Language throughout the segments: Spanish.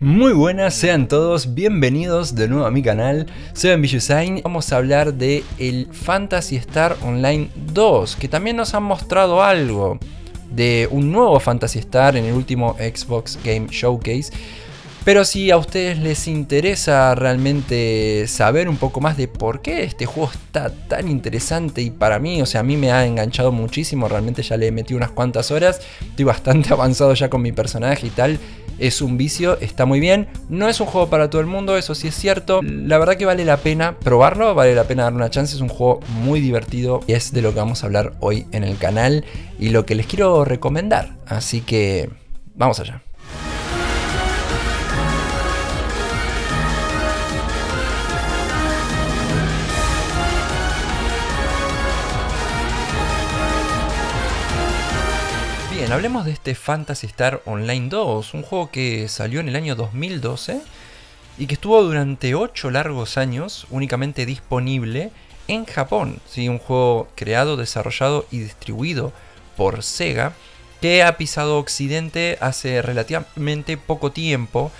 Muy buenas, sean todos bienvenidos de nuevo a mi canal. Soy y Vamos a hablar de el Fantasy Star Online 2, que también nos han mostrado algo de un nuevo Fantasy Star en el último Xbox Game Showcase pero si a ustedes les interesa realmente saber un poco más de por qué este juego está tan interesante y para mí, o sea, a mí me ha enganchado muchísimo, realmente ya le metí unas cuantas horas, estoy bastante avanzado ya con mi personaje y tal. Es un vicio, está muy bien. No es un juego para todo el mundo, eso sí es cierto. La verdad que vale la pena probarlo, vale la pena darle una chance. Es un juego muy divertido y es de lo que vamos a hablar hoy en el canal y lo que les quiero recomendar. Así que vamos allá. hablemos de este Fantasy Star Online 2, un juego que salió en el año 2012 y que estuvo durante 8 largos años únicamente disponible en Japón. ¿sí? Un juego creado, desarrollado y distribuido por Sega que ha pisado Occidente hace relativamente poco tiempo,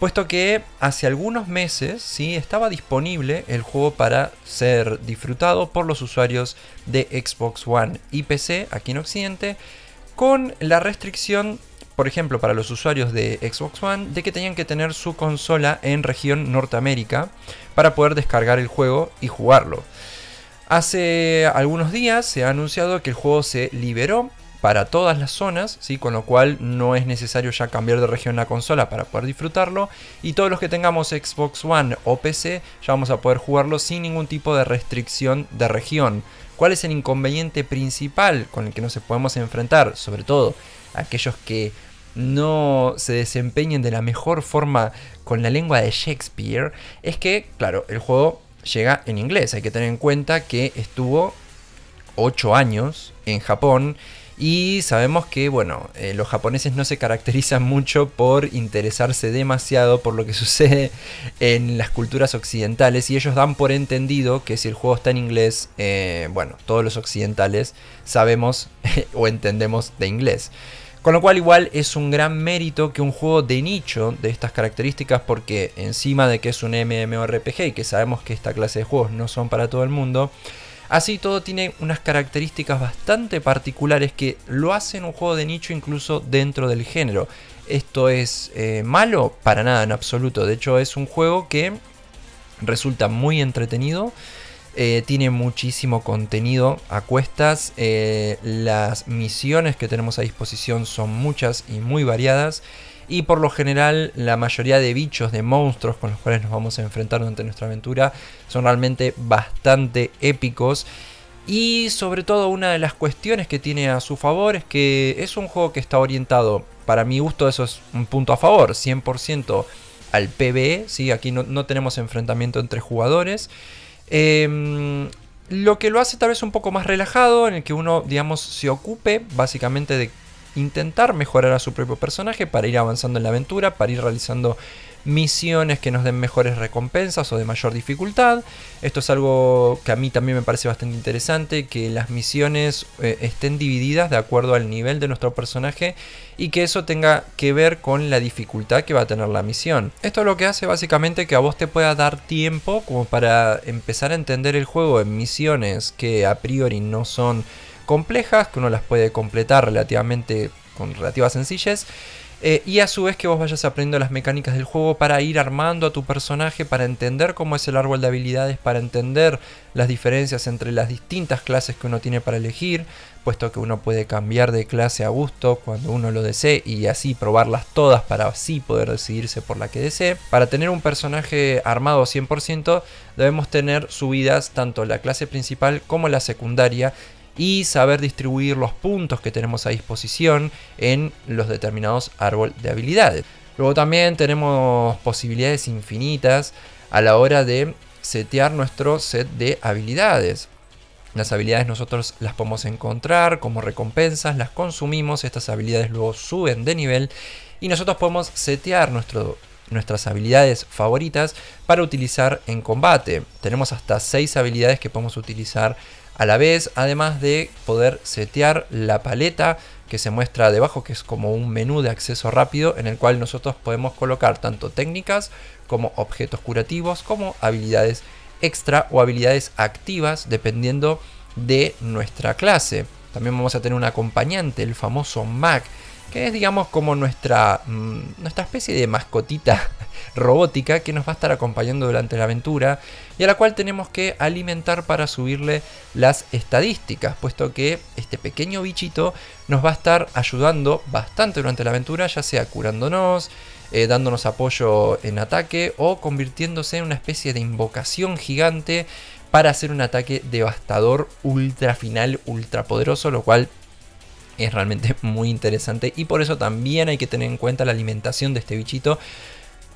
puesto que hace algunos meses ¿sí? estaba disponible el juego para ser disfrutado por los usuarios de Xbox One y PC aquí en Occidente con la restricción, por ejemplo, para los usuarios de Xbox One, de que tenían que tener su consola en región Norteamérica para poder descargar el juego y jugarlo. Hace algunos días se ha anunciado que el juego se liberó para todas las zonas, ¿sí? con lo cual no es necesario ya cambiar de región la consola para poder disfrutarlo. Y todos los que tengamos Xbox One o PC ya vamos a poder jugarlo sin ningún tipo de restricción de región. ¿Cuál es el inconveniente principal con el que nos podemos enfrentar? Sobre todo aquellos que no se desempeñen de la mejor forma con la lengua de Shakespeare, es que, claro, el juego llega en inglés. Hay que tener en cuenta que estuvo 8 años en Japón y sabemos que, bueno, eh, los japoneses no se caracterizan mucho por interesarse demasiado por lo que sucede en las culturas occidentales y ellos dan por entendido que si el juego está en inglés, eh, bueno, todos los occidentales sabemos o entendemos de inglés. Con lo cual igual es un gran mérito que un juego de nicho de estas características porque encima de que es un MMORPG y que sabemos que esta clase de juegos no son para todo el mundo, Así todo tiene unas características bastante particulares que lo hacen un juego de nicho incluso dentro del género. ¿Esto es eh, malo? Para nada, en absoluto. De hecho, es un juego que resulta muy entretenido. Eh, tiene muchísimo contenido a cuestas. Eh, las misiones que tenemos a disposición son muchas y muy variadas. Y por lo general, la mayoría de bichos, de monstruos con los cuales nos vamos a enfrentar durante nuestra aventura, son realmente bastante épicos. Y sobre todo una de las cuestiones que tiene a su favor es que es un juego que está orientado, para mi gusto eso es un punto a favor, 100% al PvE, ¿sí? aquí no, tenemos enfrentamiento entre jugadores. Em, lo que lo hace tal vez un poco más relajado, en el que uno, digamos, se ocupe básicamente de intentar mejorar a su propio personaje para ir avanzando en la aventura, para ir realizando misiones que nos den mejores recompensas o de mayor dificultad. Esto es algo que a mí también me parece bastante interesante, que las misiones eh, estén divididas de acuerdo al nivel de nuestro personaje y que eso tenga que ver con la dificultad que va a tener la misión. Esto lo que hace básicamente que a vos te pueda dar tiempo como para empezar a entender el juego en misiones que a priori no son complejas, que uno las puede completar relativamente con relativas sencillez. Eh, y a su vez que vos vayas aprendiendo las mecánicas del juego para ir armando a tu personaje, para entender cómo es el árbol de habilidades, para entender las diferencias entre las distintas clases que uno tiene para elegir, puesto que uno puede cambiar de clase a gusto cuando uno lo desee y así probarlas todas para así poder decidirse por la que desee. Para tener un personaje armado 100% debemos tener subidas tanto la clase principal como la secundaria y saber distribuir los puntos que tenemos a disposición en los determinados árbol de habilidades. Luego también tenemos posibilidades infinitas a la hora de setear nuestro set de habilidades. Las habilidades nosotros las podemos encontrar como recompensas, las consumimos, estas habilidades luego suben de nivel y nosotros podemos setear nuestro, nuestras habilidades favoritas para utilizar en combate. Tenemos hasta 6 habilidades que podemos utilizar a la vez, además de poder setear la paleta que se muestra debajo, que es como un menú de acceso rápido en el cual nosotros podemos colocar tanto técnicas como objetos curativos, como habilidades extra o habilidades activas dependiendo de nuestra clase. También vamos a tener un acompañante, el famoso Mac, que es digamos como nuestra, mm, nuestra especie de mascotita robótica que nos va a estar acompañando durante la aventura y a la cual tenemos que alimentar para subirle las estadísticas, puesto que este pequeño bichito nos va a estar ayudando bastante durante la aventura, ya sea curándonos, eh, dándonos apoyo en ataque o convirtiéndose en una especie de invocación gigante para hacer un ataque devastador, ultra final, ultra poderoso, lo cual es realmente muy interesante y por eso también hay que tener en cuenta la alimentación de este bichito.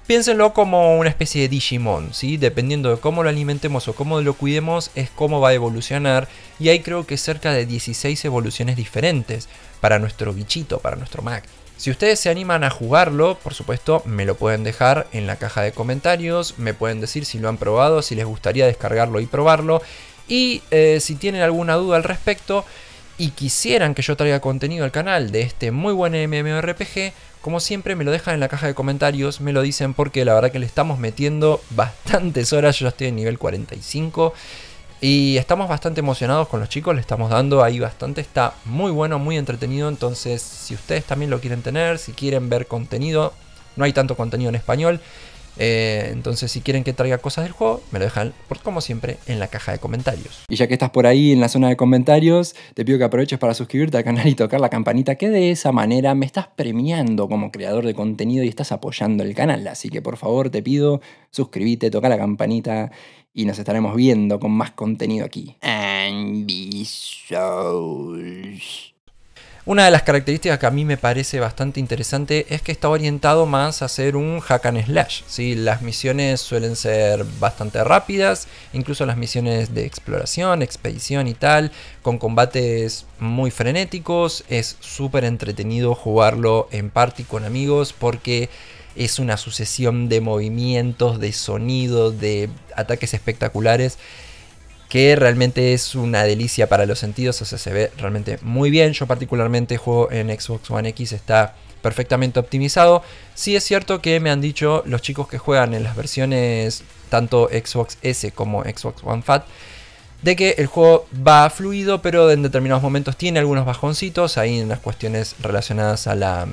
Piénsenlo como una especie de Digimon, ¿sí? Dependiendo de cómo lo alimentemos o cómo lo cuidemos, es cómo va a evolucionar. Y hay creo que cerca de 16 evoluciones diferentes para nuestro bichito, para nuestro Mac. Si ustedes se animan a jugarlo, por supuesto, me lo pueden dejar en la caja de comentarios, me pueden decir si lo han probado, si les gustaría descargarlo y probarlo. Y eh, si tienen alguna duda al respecto, y quisieran que yo traiga contenido al canal de este muy buen MMORPG, como siempre me lo dejan en la caja de comentarios, me lo dicen porque la verdad que le estamos metiendo bastantes horas, yo ya estoy en nivel 45 y estamos bastante emocionados con los chicos, le estamos dando ahí bastante, está muy bueno, muy entretenido, entonces si ustedes también lo quieren tener, si quieren ver contenido, no hay tanto contenido en español, eh, entonces, si quieren que traiga cosas del juego, me lo dejan, por, como siempre, en la caja de comentarios. Y ya que estás por ahí en la zona de comentarios, te pido que aproveches para suscribirte al canal y tocar la campanita, que de esa manera me estás premiando como creador de contenido y estás apoyando el canal. Así que, por favor, te pido, suscríbete, toca la campanita y nos estaremos viendo con más contenido aquí. Una de las características que a mí me parece bastante interesante es que está orientado más a ser un hack and slash. Las misiones suelen ser bastante rápidas, incluso las misiones de exploración, expedición y tal, con combates muy frenéticos. Es súper entretenido jugarlo en party con amigos porque es una sucesión de movimientos, de sonidos, de ataques espectaculares que realmente es una delicia para los sentidos, o sea, se ve realmente muy bien. Yo particularmente juego en Xbox One X, está perfectamente optimizado. Sí es cierto que me han dicho los chicos que juegan en las versiones tanto Xbox S como Xbox One Fat, de que el juego va fluido, pero en determinados momentos tiene algunos bajoncitos, ahí en las cuestiones relacionadas a la,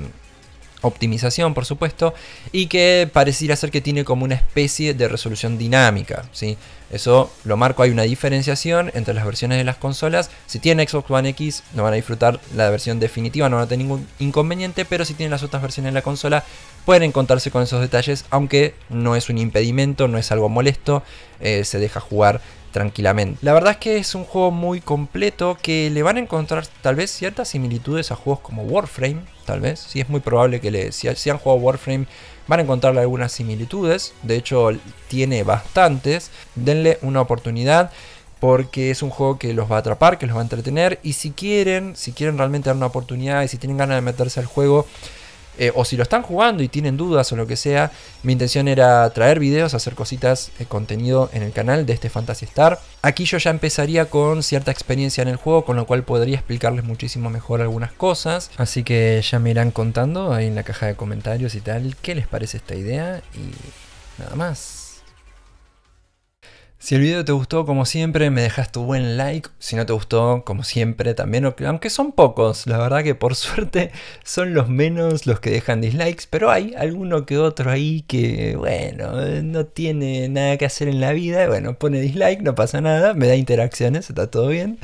optimización, por supuesto, y que pareciera ser que tiene como una especie de resolución dinámica. ¿sí? Eso lo marco, hay una diferenciación entre las versiones de las consolas. Si tiene Xbox One X, no van a disfrutar la versión definitiva, no van a tener ningún inconveniente, pero si tienen las otras versiones de la consola, pueden encontrarse con esos detalles, aunque no es un impedimento, no es algo molesto, eh, se deja jugar tranquilamente. La verdad es que es un juego muy completo que le van a encontrar tal vez ciertas similitudes a juegos como Warframe, tal vez. si es muy probable que le, si, si han jugado Warframe van a encontrarle algunas similitudes. De hecho, tiene bastantes. Denle una oportunidad porque es un juego que los va a atrapar, que los va a entretener. Y si quieren, si quieren realmente dar una oportunidad y si tienen ganas de meterse al juego, eh, o si lo están jugando y tienen dudas o lo que sea, mi intención era traer videos, hacer cositas, eh, contenido en el canal de este Fantasy Star. Aquí yo ya empezaría con cierta experiencia en el juego, con lo cual podría explicarles muchísimo mejor algunas cosas. Así que ya me irán contando ahí en la caja de comentarios y tal qué les parece esta idea y nada más. Si el video te gustó, como siempre, me dejas tu buen like. Si no te gustó, como siempre, también, aunque son pocos, la verdad que por suerte son los menos los que dejan dislikes, pero hay alguno que otro ahí que, bueno, no tiene nada que hacer en la vida, bueno, pone dislike, no pasa nada, me da interacciones, está todo bien.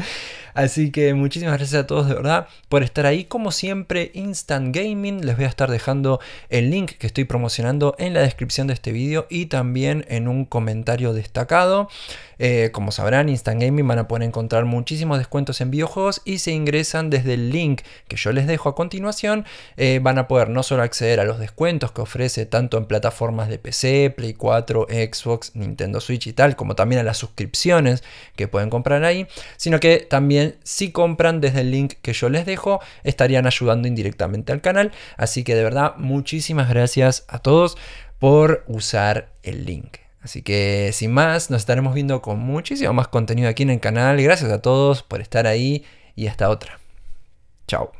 Así que muchísimas gracias a todos de verdad por estar ahí. Como siempre, Instant Gaming. Les voy a estar dejando el link que estoy promocionando en la descripción de este vídeo y también en un comentario destacado. Eh, como sabrán, Instant Gaming van a poder encontrar muchísimos descuentos en videojuegos y se si ingresan desde el link que yo les dejo a continuación. Eh, van a poder no solo acceder a los descuentos que ofrece tanto en plataformas de PC, Play 4, Xbox, Nintendo Switch y tal, como también a las suscripciones que pueden comprar ahí, sino que también si compran desde el link que yo les dejo, estarían ayudando indirectamente al canal. Así que de verdad, muchísimas gracias a todos por usar el link. Así que sin más, nos estaremos viendo con muchísimo más contenido aquí en el canal. Gracias a todos por estar ahí y hasta otra. Chao.